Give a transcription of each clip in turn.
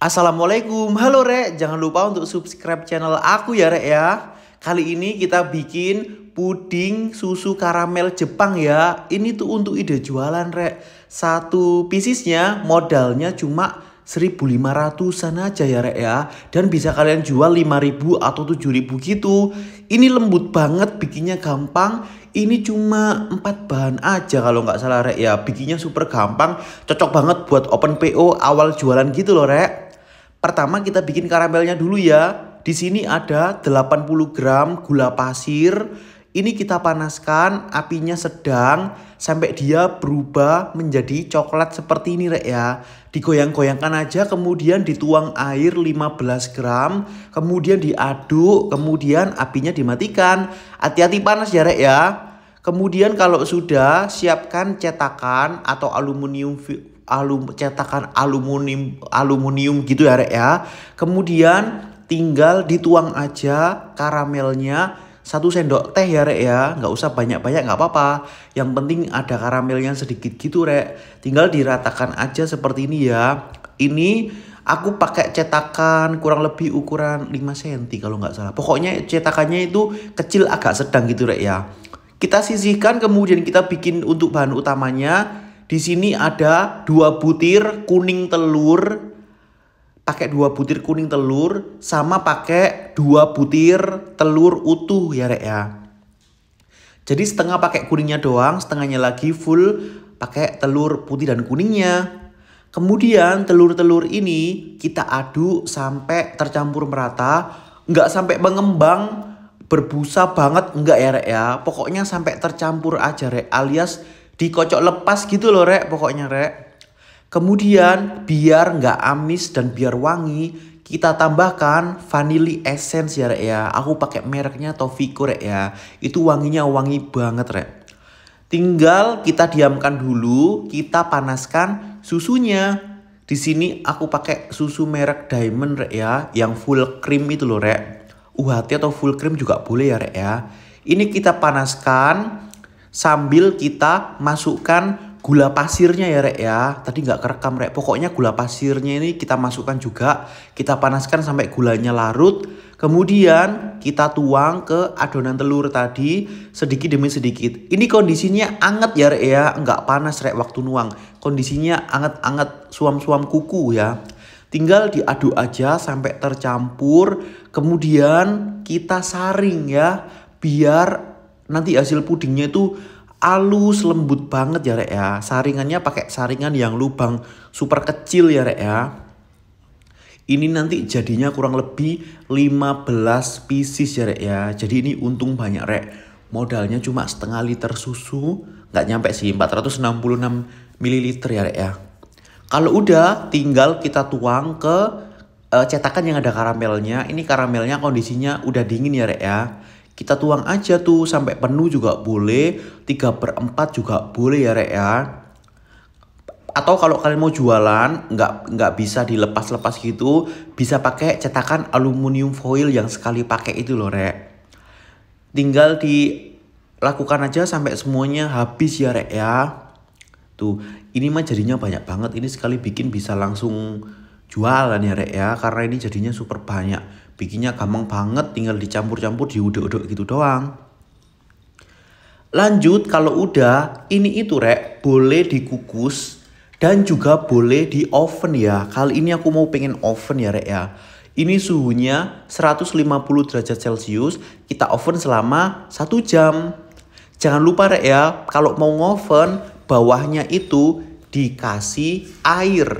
Assalamualaikum, halo Rek, jangan lupa untuk subscribe channel aku ya Rek ya Kali ini kita bikin puding susu karamel Jepang ya Ini tuh untuk ide jualan Rek Satu pisisnya modalnya cuma 1500an aja ya Rek ya Dan bisa kalian jual 5000 atau 7000 gitu Ini lembut banget, bikinnya gampang ini cuma empat bahan aja kalau nggak salah Rek ya bikinnya super gampang cocok banget buat open PO awal jualan gitu loh Rek Pertama kita bikin karamelnya dulu ya. Di sini ada 80 gram gula pasir. Ini kita panaskan, apinya sedang sampai dia berubah menjadi coklat seperti ini Rek ya. Digoyang-goyangkan aja kemudian dituang air 15 gram, kemudian diaduk, kemudian apinya dimatikan. Hati-hati panas ya Rek ya. Kemudian kalau sudah siapkan cetakan atau aluminium alum cetakan aluminium aluminium gitu ya Rek ya. Kemudian tinggal dituang aja karamelnya satu sendok teh ya Rek ya. Nggak usah banyak-banyak nggak apa-apa. Yang penting ada karamelnya sedikit gitu Rek. Tinggal diratakan aja seperti ini ya. Ini aku pakai cetakan kurang lebih ukuran 5 cm kalau nggak salah. Pokoknya cetakannya itu kecil agak sedang gitu Rek ya. Kita sisihkan kemudian kita bikin untuk bahan utamanya di sini ada dua butir kuning telur, pakai dua butir kuning telur sama pakai dua butir telur utuh ya rek ya. Jadi setengah pakai kuningnya doang, setengahnya lagi full pakai telur putih dan kuningnya. Kemudian telur-telur ini kita aduk sampai tercampur merata, nggak sampai mengembang, berbusa banget nggak ya rek ya. Pokoknya sampai tercampur aja rek, alias dikocok lepas gitu loh rek pokoknya rek kemudian biar nggak amis dan biar wangi kita tambahkan vanili essence ya rek ya aku pakai mereknya Tofiko rek ya itu wanginya wangi banget rek tinggal kita diamkan dulu kita panaskan susunya di sini aku pakai susu merek Diamond rek ya, yang full cream itu loh rek. UHT atau full cream juga boleh ya rek ya. Ini kita panaskan sambil kita masukkan gula pasirnya ya rek ya tadi nggak kerekam rek pokoknya gula pasirnya ini kita masukkan juga kita panaskan sampai gulanya larut kemudian kita tuang ke adonan telur tadi sedikit demi sedikit ini kondisinya anget ya rek ya nggak panas rek waktu nuang kondisinya anget-anget suam-suam kuku ya tinggal diaduk aja sampai tercampur kemudian kita saring ya biar nanti hasil pudingnya itu alus lembut banget ya rek ya saringannya pakai saringan yang lubang super kecil ya rek ya ini nanti jadinya kurang lebih 15 pieces ya rek ya jadi ini untung banyak rek modalnya cuma setengah liter susu nggak nyampe sih 466 ml ya rek ya kalau udah tinggal kita tuang ke uh, cetakan yang ada karamelnya ini karamelnya kondisinya udah dingin ya rek ya kita tuang aja tuh sampai penuh juga boleh, 3 per 4 juga boleh ya Rek ya. Atau kalau kalian mau jualan, nggak nggak bisa dilepas-lepas gitu, bisa pakai cetakan aluminium foil yang sekali pakai itu loh Rek. Tinggal dilakukan aja sampai semuanya habis ya Rek ya. Tuh, ini mah jadinya banyak banget. Ini sekali bikin bisa langsung jualan ya Rek ya, karena ini jadinya super banyak bikinnya gampang banget tinggal dicampur-campur diuduk-uduk gitu doang lanjut kalau udah ini itu rek boleh dikukus dan juga boleh di oven ya kali ini aku mau pengen oven ya rek ya ini suhunya 150 derajat celcius kita oven selama 1 jam jangan lupa rek ya kalau mau oven, bawahnya itu dikasih air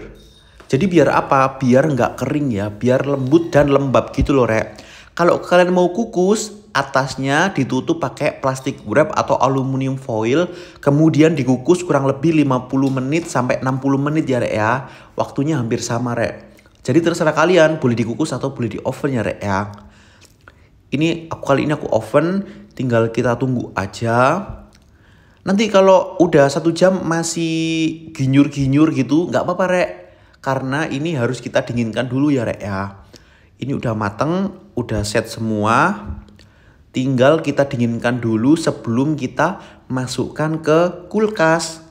jadi biar apa? Biar nggak kering ya, biar lembut dan lembab gitu loh rek. Kalau kalian mau kukus, atasnya ditutup pakai plastik wrap atau aluminium foil, kemudian dikukus kurang lebih 50 menit sampai 60 menit ya rek ya. Waktunya hampir sama rek. Jadi terserah kalian, boleh dikukus atau boleh di oven ya rek ya. Ini aku kali ini aku oven, tinggal kita tunggu aja. Nanti kalau udah satu jam masih ginyur-ginyur gitu, nggak apa-apa rek karena ini harus kita dinginkan dulu ya rek ya ini udah mateng udah set semua tinggal kita dinginkan dulu sebelum kita masukkan ke kulkas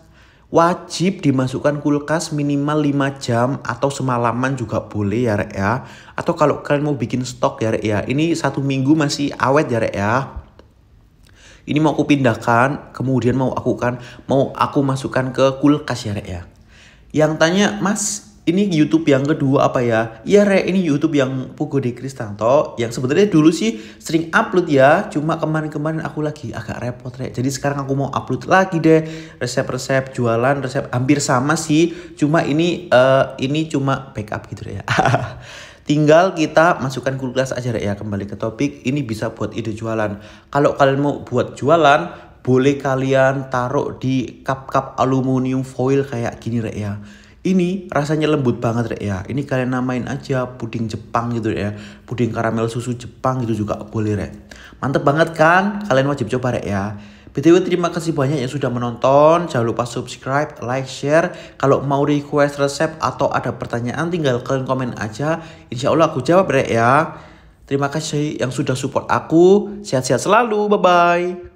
wajib dimasukkan kulkas minimal 5 jam atau semalaman juga boleh ya rek ya atau kalau kalian mau bikin stok ya rek ya ini satu minggu masih awet ya rek ya ini mau aku pindahkan kemudian mau aku kan mau aku masukkan ke kulkas ya rek ya yang tanya mas ini YouTube yang kedua apa ya? Iya re, ini YouTube yang Pugo De Kristanto yang sebenarnya dulu sih sering upload ya, cuma kemarin-kemarin aku lagi agak repot re. Jadi sekarang aku mau upload lagi deh resep-resep jualan, resep hampir sama sih, cuma ini uh, ini cuma backup gitu ya. Tinggal kita masukkan kulkas aja re ya kembali ke topik. Ini bisa buat ide jualan. Kalau kalian mau buat jualan, boleh kalian taruh di cup-cup aluminium foil kayak gini re ya ini rasanya lembut banget Rek ya. Ini kalian namain aja puding Jepang gitu ya. Puding karamel susu Jepang itu juga boleh Rek. Mantep banget kan? Kalian wajib coba Rek ya. BTW terima kasih banyak yang sudah menonton. Jangan lupa subscribe, like, share. Kalau mau request resep atau ada pertanyaan tinggal kalian komen aja. Insya Allah aku jawab rek ya. Terima kasih yang sudah support aku. Sehat-sehat selalu. Bye-bye.